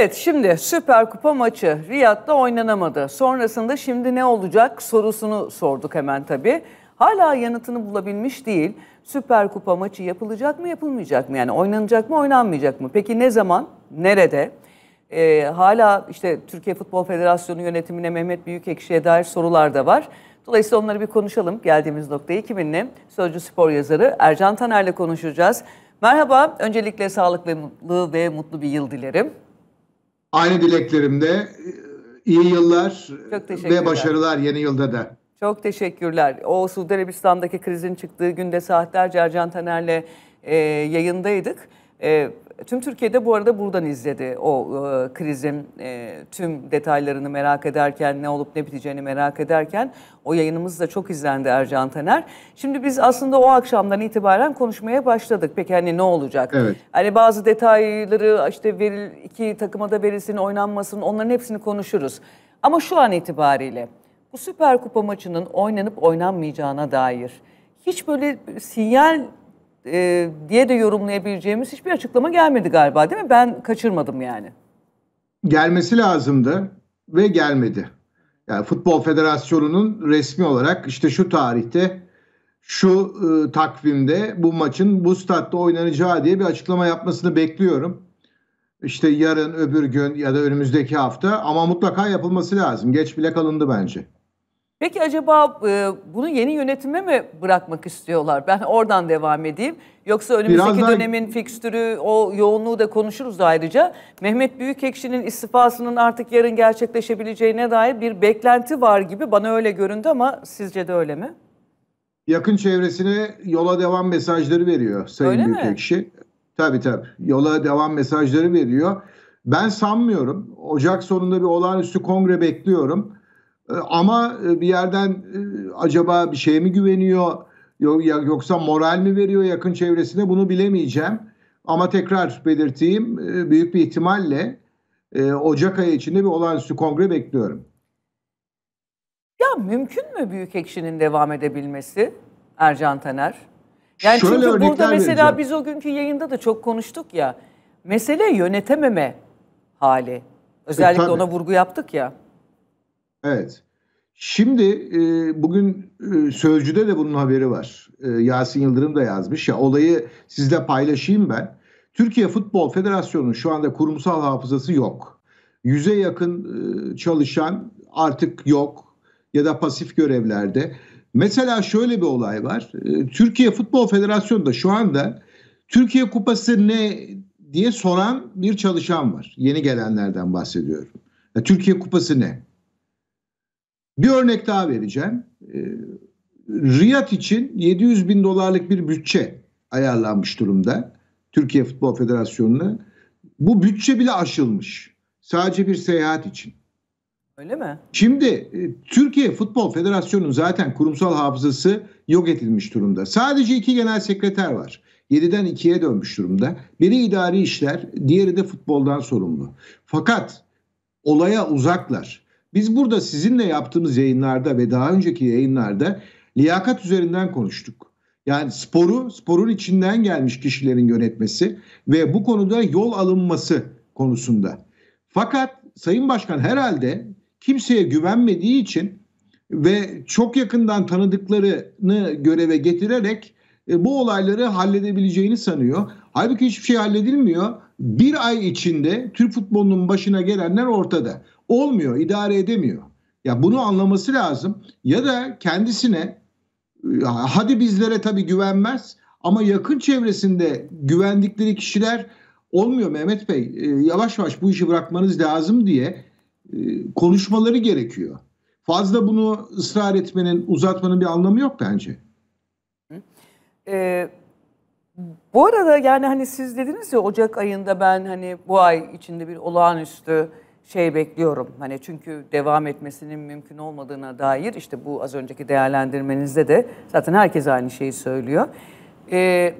Evet şimdi Süper Kupa maçı Riyad'da oynanamadı. Sonrasında şimdi ne olacak sorusunu sorduk hemen tabii. Hala yanıtını bulabilmiş değil. Süper Kupa maçı yapılacak mı yapılmayacak mı? Yani oynanacak mı oynanmayacak mı? Peki ne zaman? Nerede? Ee, hala işte Türkiye Futbol Federasyonu yönetimine Mehmet Büyükekşi'ye dair sorular da var. Dolayısıyla onları bir konuşalım. Geldiğimiz noktayı kiminle? Sözcü spor yazarı Ercan Taner'le konuşacağız. Merhaba. Öncelikle sağlıklı ve mutlu bir yıl dilerim. Aynı dileklerimde e, iyi yıllar ve başarılar yeni yılda da. Çok teşekkürler. O Suudi Arabistan'daki krizin çıktığı günde saatlerce Ercan Taner'le e, yayındaydık. E, Tüm Türkiye'de bu arada buradan izledi o e, krizin e, tüm detaylarını merak ederken, ne olup ne biteceğini merak ederken o yayınımız da çok izlendi Ercan Taner. Şimdi biz aslında o akşamdan itibaren konuşmaya başladık. Peki hani ne olacak? Evet. Hani bazı detayları işte veril, iki takıma da verilsin, oynanmasın onların hepsini konuşuruz. Ama şu an itibariyle bu Süper Kupa maçının oynanıp oynanmayacağına dair hiç böyle sinyal e, diye de yorumlayabileceğimiz hiçbir açıklama gelmedi galiba değil mi? Ben kaçırmadım yani. Gelmesi lazımdı ve gelmedi. Yani Futbol Federasyonu'nun resmi olarak işte şu tarihte şu e, takvimde bu maçın bu statta oynanacağı diye bir açıklama yapmasını bekliyorum. İşte yarın, öbür gün ya da önümüzdeki hafta ama mutlaka yapılması lazım. Geç bile kalındı bence. Peki acaba e, bunu yeni yönetime mi bırakmak istiyorlar? Ben oradan devam edeyim. Yoksa önümüzdeki daha... dönemin fikstürü, o yoğunluğu da konuşuruz ayrıca. Mehmet Büyükekşi'nin istifasının artık yarın gerçekleşebileceğine dair bir beklenti var gibi bana öyle göründü ama sizce de öyle mi? Yakın çevresine yola devam mesajları veriyor Sayın öyle Büyükekşi. Mi? Tabii tabii. Yola devam mesajları veriyor. Ben sanmıyorum. Ocak sonunda bir olağanüstü kongre bekliyorum. Ee, ama e, bir yerden e, acaba bir şeye mi güveniyor yoksa moral mi veriyor yakın çevresine bunu bilemeyeceğim. Ama tekrar belirteyim e, büyük bir ihtimalle Ocak ayı içinde bir olağanüstü kongre bekliyorum. Ya mümkün mü büyük ekşinin devam edebilmesi Ercan Taner? Yani Şöyle çünkü burada mesela vereceğim. biz o günkü yayında da çok konuştuk ya. Mesele yönetememe hali. Özellikle e, ona vurgu yaptık ya. Evet. Şimdi e, bugün e, Sözcü'de de bunun haberi var. E, Yasin Yıldırım da yazmış. Ya olayı sizle paylaşayım ben. Türkiye Futbol Federasyonu'nun şu anda kurumsal hafızası yok. Yüze yakın e, çalışan artık yok ya da pasif görevlerde. Mesela şöyle bir olay var. E, Türkiye Futbol Federasyonu da şu anda Türkiye Kupası ne diye soran bir çalışan var. Yeni gelenlerden bahsediyorum. E, Türkiye Kupası ne? Bir örnek daha vereceğim. E, Riyad için 700 bin dolarlık bir bütçe ayarlanmış durumda. Türkiye Futbol Federasyonu'na. Bu bütçe bile aşılmış. Sadece bir seyahat için. Öyle mi? Şimdi e, Türkiye Futbol Federasyonu'nun zaten kurumsal hafızası yok edilmiş durumda. Sadece iki genel sekreter var. 7'den 2'ye dönmüş durumda. Biri idari işler, diğeri de futboldan sorumlu. Fakat olaya uzaklar. Biz burada sizinle yaptığımız yayınlarda ve daha önceki yayınlarda liyakat üzerinden konuştuk. Yani sporu, sporun içinden gelmiş kişilerin yönetmesi ve bu konuda yol alınması konusunda. Fakat Sayın Başkan herhalde kimseye güvenmediği için ve çok yakından tanıdıklarını göreve getirerek e, bu olayları halledebileceğini sanıyor. Halbuki hiçbir şey halledilmiyor. Bir ay içinde Türk futbolunun başına gelenler ortada olmuyor, idare edemiyor. Ya bunu anlaması lazım ya da kendisine hadi bizlere tabii güvenmez ama yakın çevresinde güvendikleri kişiler olmuyor Mehmet Bey. Ee, yavaş yavaş bu işi bırakmanız lazım diye e, konuşmaları gerekiyor. Fazla bunu ısrar etmenin, uzatmanın bir anlamı yok bence. Ee, bu arada yani hani siz dediniz ya Ocak ayında ben hani bu ay içinde bir olağanüstü şey bekliyorum. Hani çünkü devam etmesinin mümkün olmadığına dair işte bu az önceki değerlendirmenizde de zaten herkes aynı şeyi söylüyor. Ee,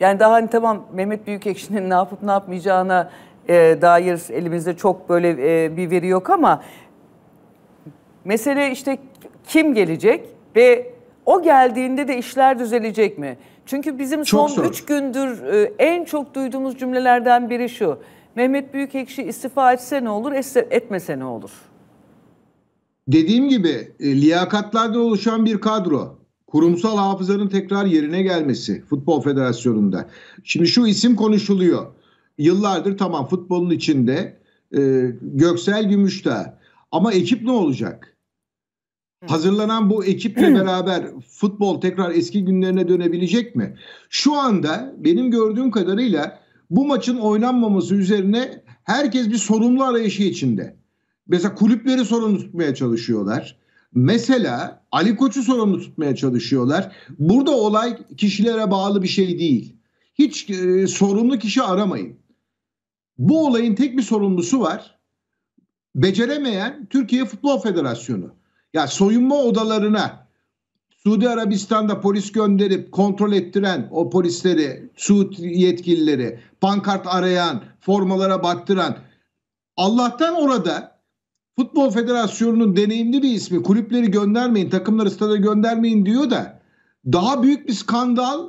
yani daha hani tamam Mehmet Büyükekşi'nin ne yapıp ne yapmayacağına e, dair elimizde çok böyle e, bir veri yok ama mesele işte kim gelecek ve o geldiğinde de işler düzelecek mi? Çünkü bizim çok son 3 gündür e, en çok duyduğumuz cümlelerden biri şu. Mehmet Büyükekşi istifa etse ne olur, etmese ne olur? Dediğim gibi e, liyakatlarda oluşan bir kadro kurumsal hafızanın tekrar yerine gelmesi Futbol Federasyonu'nda. Şimdi şu isim konuşuluyor. Yıllardır tamam futbolun içinde e, Göksel Gümüşte. ama ekip ne olacak? Hazırlanan bu ekiple beraber futbol tekrar eski günlerine dönebilecek mi? Şu anda benim gördüğüm kadarıyla bu maçın oynanmaması üzerine herkes bir sorumlu arayışı içinde. Mesela kulüpleri sorumlu tutmaya çalışıyorlar. Mesela Ali Koç'u sorumlu tutmaya çalışıyorlar. Burada olay kişilere bağlı bir şey değil. Hiç e, sorumlu kişi aramayın. Bu olayın tek bir sorumlusu var. Beceremeyen Türkiye Futbol Federasyonu. Ya soyunma odalarına Suudi Arabistan'da polis gönderip kontrol ettiren o polisleri, Suud yetkilileri, pankart arayan, formalara baktıran Allah'tan orada Futbol Federasyonu'nun deneyimli bir ismi kulüpleri göndermeyin, takımları stada göndermeyin diyor da daha büyük bir skandal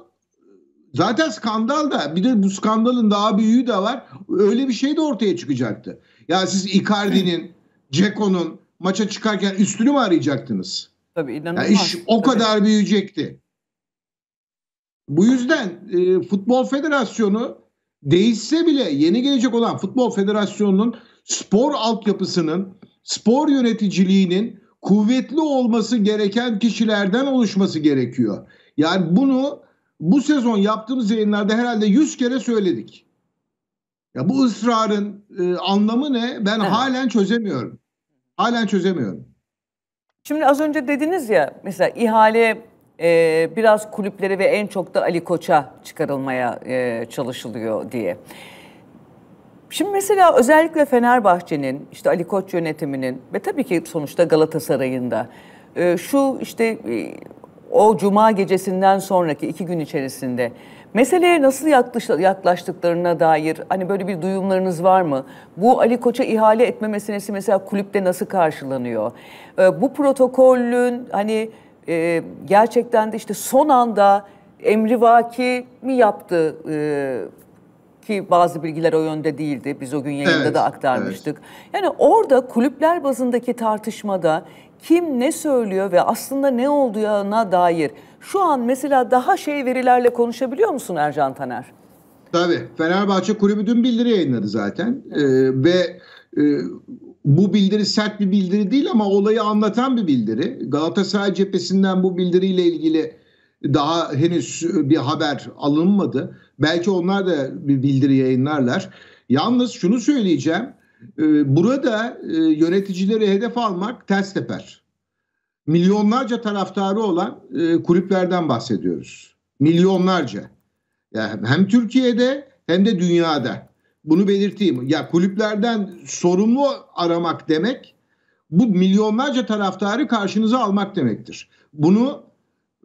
zaten skandal da bir de bu skandalın daha büyüğü de var. Öyle bir şey de ortaya çıkacaktı. Ya siz Icardi'nin, Ceko'nun maça çıkarken üstünü mü arayacaktınız? Tabii inanılmaz. Yani iş o Tabii. kadar büyüyecekti. Bu yüzden e, Futbol Federasyonu değişse bile yeni gelecek olan Futbol Federasyonu'nun spor altyapısının, spor yöneticiliğinin kuvvetli olması gereken kişilerden oluşması gerekiyor. Yani bunu bu sezon yaptığımız yayınlarda herhalde 100 kere söyledik. Ya bu ısrarın e, anlamı ne? Ben evet. halen çözemiyorum. Halen çözemiyorum. Şimdi az önce dediniz ya mesela ihale e, biraz kulüpleri ve en çok da Ali Koç'a çıkarılmaya e, çalışılıyor diye. Şimdi mesela özellikle Fenerbahçe'nin, işte Ali Koç yönetiminin ve tabii ki sonuçta Galatasaray'ında e, şu işte e, o cuma gecesinden sonraki iki gün içerisinde Meseleye nasıl yaklaştıklarına dair hani böyle bir duyumlarınız var mı? Bu Ali Koç'a ihale etme meselesi mesela kulüpte nasıl karşılanıyor? Ee, bu protokolün hani e, gerçekten de işte son anda emrivaki mi yaptı e, ki bazı bilgiler o yönde değildi. Biz o gün yayında evet, da aktarmıştık. Evet. Yani orada kulüpler bazındaki tartışmada kim ne söylüyor ve aslında ne olduğuna dair şu an mesela daha şey verilerle konuşabiliyor musun Ercan Taner? Tabii. Fenerbahçe kulübü dün bildiri yayınladı zaten. Ee, ve e, bu bildiri sert bir bildiri değil ama olayı anlatan bir bildiri. Galatasaray cephesinden bu bildiriyle ilgili daha henüz bir haber alınmadı. Belki onlar da bir bildiri yayınlarlar. Yalnız şunu söyleyeceğim. Ee, burada e, yöneticileri hedef almak ters teper. Milyonlarca taraftarı olan e, kulüplerden bahsediyoruz. Milyonlarca. Yani hem Türkiye'de hem de dünyada. Bunu belirteyim. Ya kulüplerden sorumlu aramak demek bu milyonlarca taraftarı karşınıza almak demektir. Bunu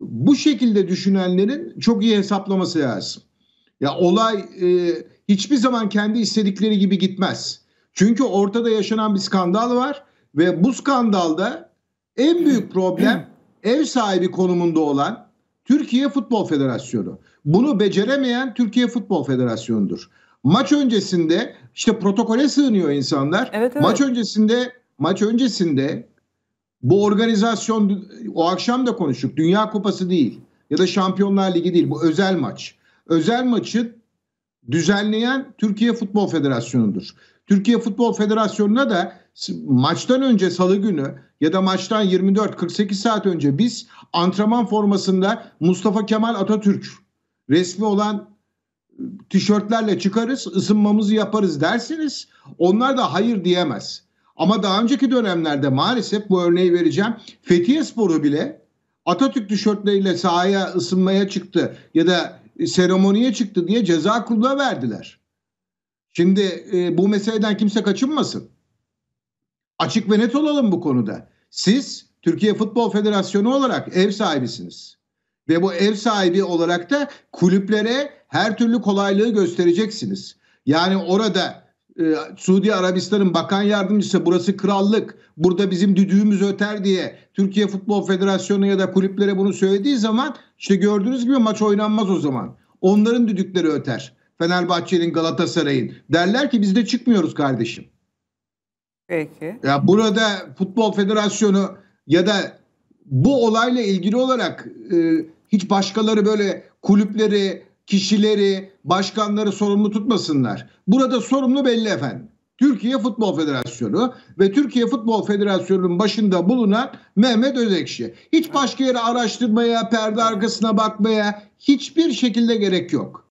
bu şekilde düşünenlerin çok iyi hesaplaması lazım. Ya olay e, hiçbir zaman kendi istedikleri gibi gitmez. Çünkü ortada yaşanan bir skandal var ve bu skandalda en büyük problem ev sahibi konumunda olan Türkiye Futbol Federasyonu. Bunu beceremeyen Türkiye Futbol Federasyonu'dur. Maç öncesinde işte protokole sığınıyor insanlar. Evet, evet. Maç öncesinde maç öncesinde bu organizasyon o akşam da konuştuk. Dünya Kupası değil ya da Şampiyonlar Ligi değil. Bu özel maç. Özel maçı düzenleyen Türkiye Futbol Federasyonu'dur. Türkiye Futbol Federasyonu'na da maçtan önce salı günü ya da maçtan 24-48 saat önce biz antrenman formasında Mustafa Kemal Atatürk resmi olan e, tişörtlerle çıkarız, ısınmamızı yaparız dersiniz. Onlar da hayır diyemez. Ama daha önceki dönemlerde maalesef bu örneği vereceğim. Fethiye Sporu bile Atatürk tişörtleriyle sahaya ısınmaya çıktı ya da seremoniye çıktı diye ceza kurula verdiler. Şimdi e, bu meseleden kimse kaçınmasın. Açık ve net olalım bu konuda. Siz Türkiye Futbol Federasyonu olarak ev sahibisiniz. Ve bu ev sahibi olarak da kulüplere her türlü kolaylığı göstereceksiniz. Yani orada e, Suudi Arabistan'ın bakan yardımcısı burası krallık burada bizim düdüğümüz öter diye Türkiye Futbol Federasyonu ya da kulüplere bunu söylediği zaman işte gördüğünüz gibi maç oynanmaz o zaman. Onların düdükleri öter. Fenerbahçe'nin Galatasaray'ın derler ki biz de çıkmıyoruz kardeşim. Peki. Ya burada Futbol Federasyonu ya da bu olayla ilgili olarak e, hiç başkaları böyle kulüpleri kişileri, başkanları sorumlu tutmasınlar. Burada sorumlu belli efendim. Türkiye Futbol Federasyonu ve Türkiye Futbol Federasyonu'nun başında bulunan Mehmet Özekşi. Hiç başka yere araştırmaya, perde arkasına bakmaya hiçbir şekilde gerek yok.